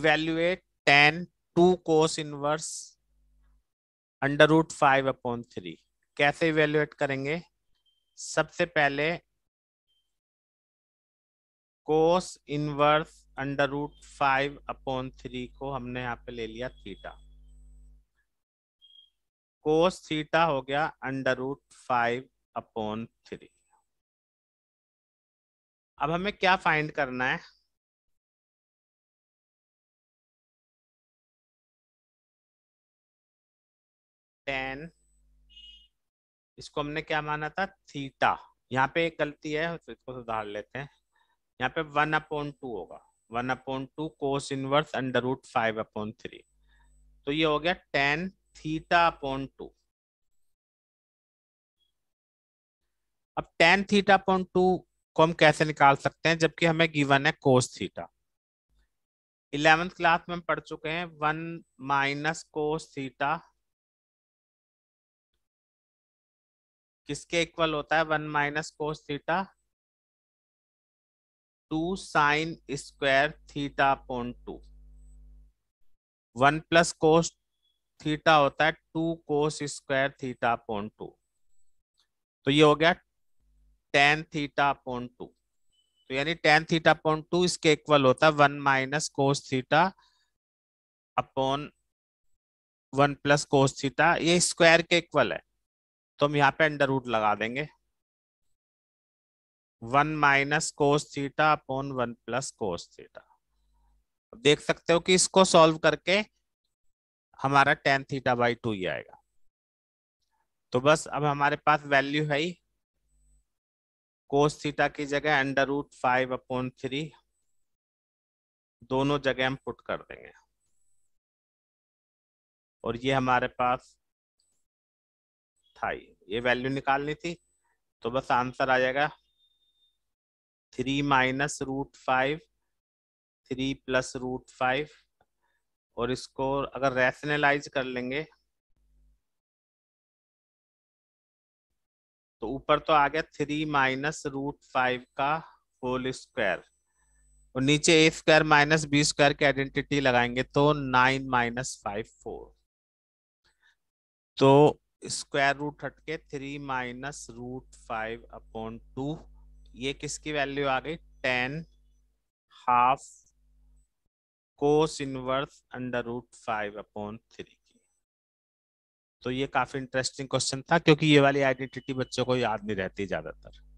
evaluate tan 2 cos inverse under root five upon three कैसे evaluate करेंगे सबसे पहले cos inverse under root five upon three को हमने यहां पे ले लिया थीटा कोस थीटा हो गया under root five upon three अब हमें क्या फाइंड करना है टेन इसको हमने क्या माना था थीटा यहाँ पे एक गलती है तो इसको सुधार लेते हैं यहाँ पे वन अपॉन टू होगा one upon two cos inverse under root five upon three तो ये हो गया टेन थीटा अपॉन टू अब टेन थीटा अपॉन टू को हम कैसे निकाल सकते हैं जबकि हमें गिवन है कोस थीटा इलेवेंथ क्लास में हम पढ़ चुके हैं वन माइनस कोस थीटा किसके इक्वल होता है one minus cos theta two sine square theta point two one plus cos theta होता है two cos square theta point two तो ये हो गया टेन थीटा अपॉन टू तो यानी टेन थीटा पॉइंट टू इसके इक्वल होता है one minus cos theta upon one plus cos theta ये स्क्वायर के इक्वल है तो हम यहाँ पे अंडर रूट लगा देंगे one minus cos theta upon one plus cos theta देख सकते हो कि इसको सॉल्व करके हमारा टेन थीटा बाई टू ही आएगा तो बस अब हमारे पास वैल्यू है ही कोस थीटा की जगह under root five upon three दोनों जगह हम पुट कर देंगे और ये हमारे पास था ये ये वैल्यू निकालनी थी तो बस आंसर आ जाएगा three minus root five three plus root five और इसको अगर रैशनलाइज कर लेंगे तो ऊपर तो आ गया थ्री माइनस रूट फाइव का होल स्क्वायर और नीचे A square minus B square की आइडेंटिटी लगाएंगे तो नाइन माइनस फाइव फोर तो स्क्वायर रूट हटके three minus root five upon two ये किसकी वैल्यू आ गई tan half cos inverse under root five upon three की तो ये काफी इंटरेस्टिंग क्वेश्चन था क्योंकि ये वाली आइडेंटिटी बच्चों को याद नहीं रहती ज्यादातर